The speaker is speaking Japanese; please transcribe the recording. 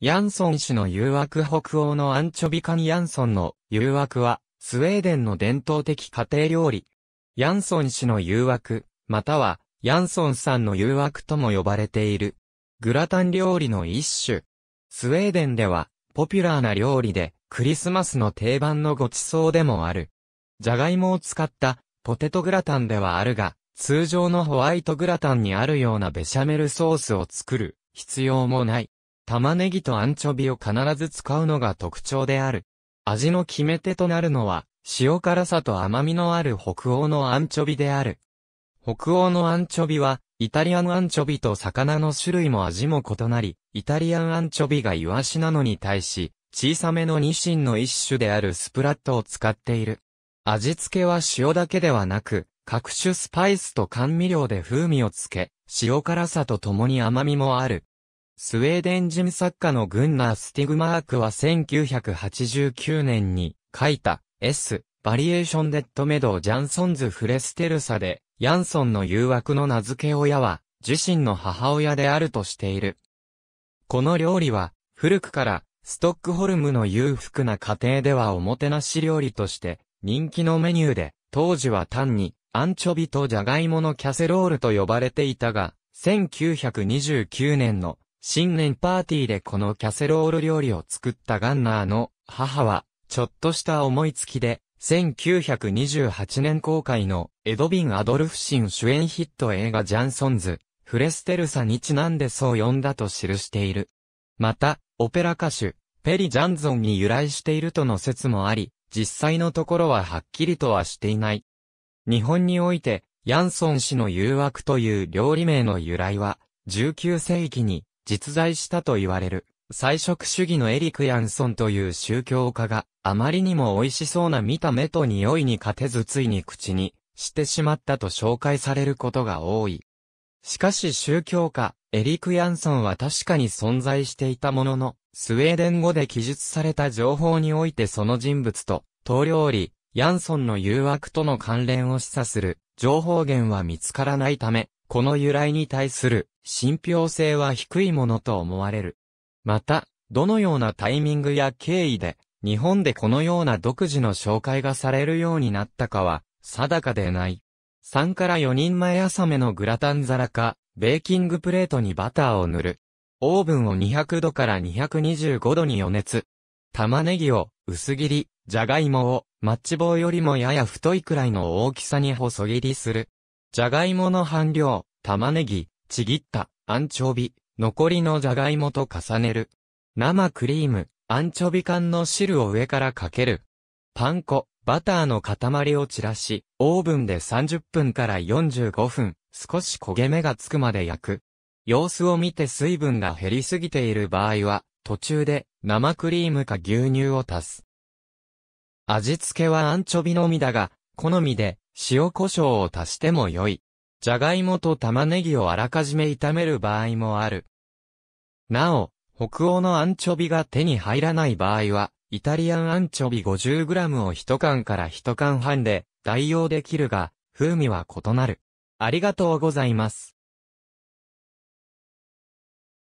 ヤンソン氏の誘惑北欧のアンチョビカニヤンソンの誘惑は、スウェーデンの伝統的家庭料理。ヤンソン氏の誘惑、または、ヤンソンさんの誘惑とも呼ばれている。グラタン料理の一種。スウェーデンでは、ポピュラーな料理で、クリスマスの定番のごちそうでもある。ジャガイモを使った、ポテトグラタンではあるが、通常のホワイトグラタンにあるようなベシャメルソースを作る、必要もない。玉ねぎとアンチョビを必ず使うのが特徴である。味の決め手となるのは、塩辛さと甘みのある北欧のアンチョビである。北欧のアンチョビは、イタリアンアンチョビと魚の種類も味も異なり、イタリアンアンチョビがイワシなのに対し、小さめのニシンの一種であるスプラットを使っている。味付けは塩だけではなく、各種スパイスと甘味料で風味をつけ、塩辛さと共に甘みもある。スウェーデン人作家のグンナー・スティグマークは1989年に書いた S バリエーションデッドメドジャンソンズ・フレステルサでヤンソンの誘惑の名付け親は自身の母親であるとしている。この料理は古くからストックホルムの裕福な家庭ではおもてなし料理として人気のメニューで当時は単にアンチョビとジャガイモのキャセロールと呼ばれていたが1929年の新年パーティーでこのキャセロール料理を作ったガンナーの母は、ちょっとした思いつきで、1928年公開のエドビン・アドルフシン主演ヒット映画ジャンソンズ、フレステルサにちなんでそう呼んだと記している。また、オペラ歌手、ペリ・ジャンゾンに由来しているとの説もあり、実際のところははっきりとはしていない。日本において、ヤンソン氏の誘惑という料理名の由来は、19世紀に実在したと言われる、菜食主義のエリク・ヤンソンという宗教家が、あまりにも美味しそうな見た目と匂いに勝てずついに口にしてしまったと紹介されることが多い。しかし宗教家、エリク・ヤンソンは確かに存在していたものの、スウェーデン語で記述された情報においてその人物と、棟料理、ヤンソンの誘惑との関連を示唆する情報源は見つからないため、この由来に対する信憑性は低いものと思われる。また、どのようなタイミングや経緯で、日本でこのような独自の紹介がされるようになったかは、定かでない。3から4人前朝めのグラタン皿か、ベーキングプレートにバターを塗る。オーブンを200度から225度に予熱。玉ねぎを薄切り、じゃがいもをマッチ棒よりもやや太いくらいの大きさに細切りする。じゃがいもの半量、玉ねぎ、ちぎった、アンチョビ、残りのじゃがいもと重ねる。生クリーム、アンチョビ缶の汁を上からかける。パン粉、バターの塊を散らし、オーブンで30分から45分、少し焦げ目がつくまで焼く。様子を見て水分が減りすぎている場合は、途中で生クリームか牛乳を足す。味付けはアンチョビのみだが、好みで塩胡椒を足しても良い。じゃがいもと玉ねぎをあらかじめ炒める場合もある。なお、北欧のアンチョビが手に入らない場合は、イタリアンアンチョビ 50g を1缶から1缶半で代用できるが、風味は異なる。ありがとうございます。